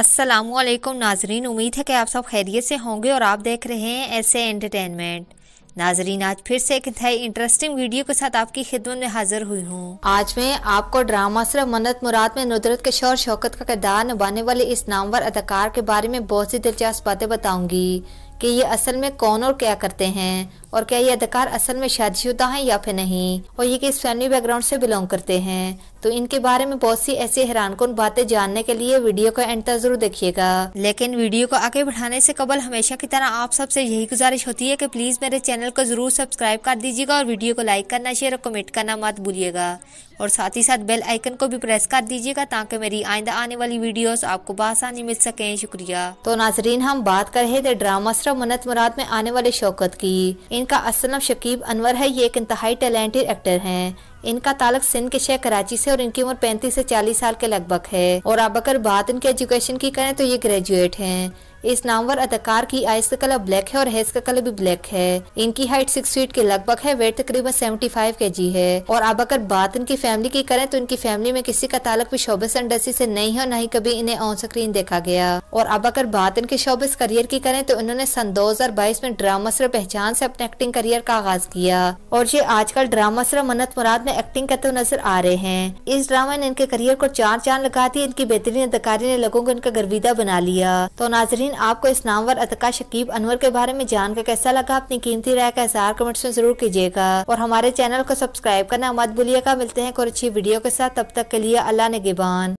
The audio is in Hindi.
असलम नाजरीन उम्मीद है कि आप सब खैरियत से होंगे और आप देख रहे हैं ऐसे एंटरटेनमेंट नाजरीन आज फिर से एक नई इंटरेस्टिंग वीडियो के साथ आपकी खिदमत में हाजिर हुई हूँ आज मैं आपको ड्रामा सिर्फ मन्नत मुराद में नुदरत के शोर शौकत का किरदार निभाने वाले इस नामवर अदाकार के बारे में बहुत सी दिलचस्प बातें बताऊंगी कि ये असल में कौन और क्या करते हैं और क्या ये अधिकार असल में शादीशुदा हैं या फिर नहीं और ये किस फैमिली बैकग्राउंड से बिलोंग करते हैं तो इनके बारे में बहुत सी ऐसी हैरान कन बातें जानने के लिए वीडियो को एंड तक जरूर देखिएगा लेकिन वीडियो को आगे बढ़ाने से कबल हमेशा की तरह आप सबसे यही गुजारिश होती है कि प्लीज मेरे चैनल को जरूर सब्सक्राइब कर दीजिएगा और वीडियो को लाइक करना शेयर और कमेंट करना मत भूलिएगा और साथ ही साथ बेल आइकन को भी प्रेस कर दीजिएगा ताकि मेरी आइंदा आने वाली वीडियो आपको बासानी मिल सके शुक्रिया तो नाजरीन हम बात कर रहे थे ड्रामा सरा मन्नत मुराद में आने वाले शौकत की इनका असलम शकीब अनवर है ये एक इंतहाई टैलेंटेड एक्टर हैं इनका तालक सिंध के शहर कराची से और इनकी उम्र 35 से 40 साल के लगभग है और अब अगर बात इनके एजुकेशन की करें तो ये ग्रेजुएट हैं इस नामवर अदाकार की आइस का कलर ब्लैक है और हेज का कलर भी ब्लैक है इनकी हाइट सिक्स फीट के लगभग है वेट तकरीबन सेवेंटी फाइव के जी है और अब अगर बात इनकी फैमिली की करें तो इनकी फैमिली में किसी का ताल्लुक भी शोबिस इंडस्ट्री से नहीं है और न ही कभी इन्हें ऑन स्क्रीन देखा गया और अब अगर बात इनके शोबिस करियर की करें तो इन्होंने सन दो हजार बाईस में ड्रामा सर पहचान से अपने एक्टिंग करियर का आगाज किया और ये आजकल ड्रामा सर मन्नत मुराद में एक्टिंग करते हुए नजर आ रहे हैं इस ड्रामा ने इनके करियर को चार चांद लगा दी इनकी बेहतरीन अदाकारी ने लोगों को इनका गर्विदा बना लिया तो नाजरीन नाजरीन आपको इस नामवर अतका शकीब अनवर के बारे में जानकर कैसा लगा अपनी कीमती राय का इजहार कमेंट्स में जरूर कीजिएगा और हमारे चैनल को सब्सक्राइब करना मत भूलिएगा मिलते हैं और अच्छी वीडियो के साथ तब तक के लिए अल्लाह ने गिबान